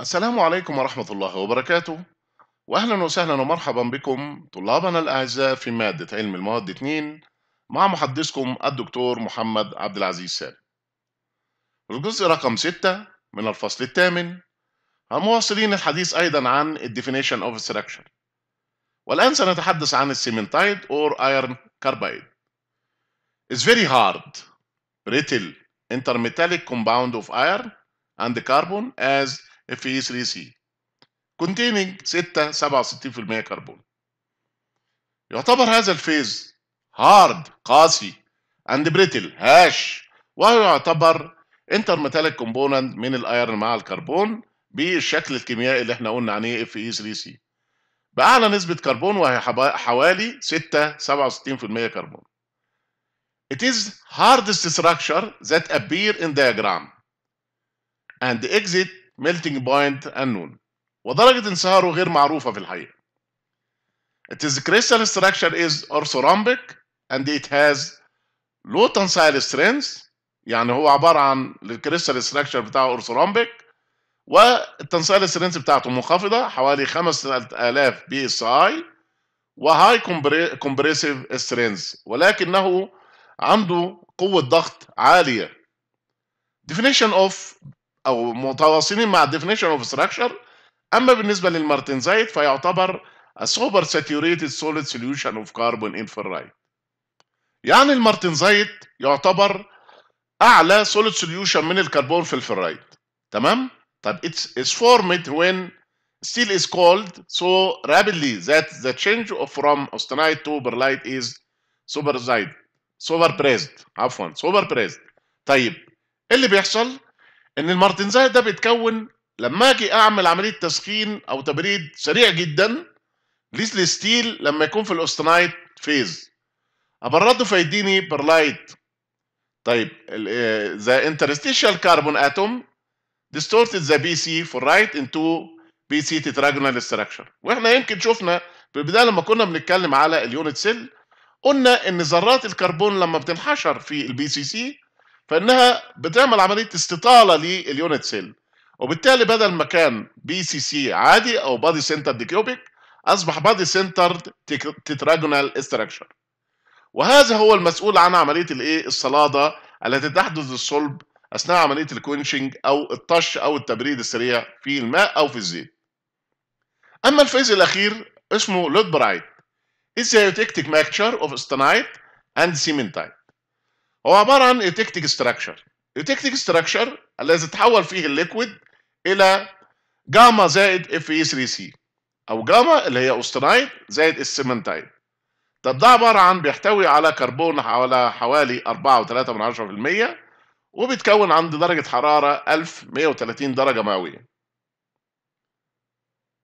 السلام عليكم ورحمة الله وبركاته وأهلا وسهلا ومرحبا بكم طلابنا الأعزاء في مادة علم المواد 2 مع محدثكم الدكتور محمد عبد العزيز سالم الجزء رقم 6 من الفصل الثامن مواصلين الحديث أيضا عن Definition of structure والآن سنتحدث عن السيمنتايد or iron carbide It's very hard brittle intermetallic compound of iron and carbon as fe 3 c containing 6 67% كربون يعتبر هذا الفيز هارد قاسي اند بريتل هاش وهو يعتبر ميتاليك كومبوننت من الايرن مع الكربون بالشكل الكيميائي اللي احنا قلنا عليه fe 3 c باعلى نسبه كربون وهي حوالي 6 67% كربون It is hardest structure that appear in diagram and exit ميلتنج بوينت انون ودرجة انصهاره غير معروفة في الحقيقة. It is crystal structure is orthorhombic and it has low tensile strength يعني هو عبارة عن الكريستال ستراكشر بتاعه orthorhombic والتنسيل سترينث بتاعته منخفضة حوالي 5000 بي اس اي وهاي كومبريسيف سترينث ولكنه عنده قوة ضغط عالية. Definition of او متواصلين مع definition of structure اما بالنسبه للمارتنزايت فيعتبر a super saturated solid solution of carbon فرايت يعني المارتنزايت يعتبر اعلى solid solution من الكربون في الفرايت تمام طب it's, it's formed when steel is cold so rapidly that the change from austenite to berylite is super superpressed عفوا super superpressed طيب ايه اللي بيحصل ان المارتنزاي ده بيتكون لما اجي اعمل عمليه تسخين او تبريد سريع جدا ستيل لما يكون في الاوستنايت فيز ابرده فيديني برلايت طيب ذا انترستيشال آه، the اتوم ذا بي سي فور رايت ان تو بي سي تتراجونال ستراكشر واحنا يمكن شفنا في البدايه لما كنا بنتكلم على اليونت سيل قلنا ان ذرات الكربون لما بتنحشر في البي سي سي فانها بتعمل عمليه استطاله لليونت سيل وبالتالي بدل ما كان بي سي سي عادي او بادي سنتر ديكيوبيك اصبح بادي سنتر تتراجونال استراكشر وهذا هو المسؤول عن عمليه الايه الصلاده التي تحدث للصلب اثناء عمليه الكوينشنج او الطش او التبريد السريع في الماء او في الزيت اما الفيز الاخير اسمه لودبرايت برايت a eutectic اوف استنايت اند سيمنتايت هو عباره عن ايوتكتيك ستراكشر ايوتكتيك ستراكشر الذي تحول فيه الليكويد الى جاما زائد اف اي 3 سي او جاما اللي هي أوستنايت زائد السيمنتايد طب ده عباره عن بيحتوي على كربون على حوالي 4.3% وبيتكون عند درجه حراره 1130 درجه مئويه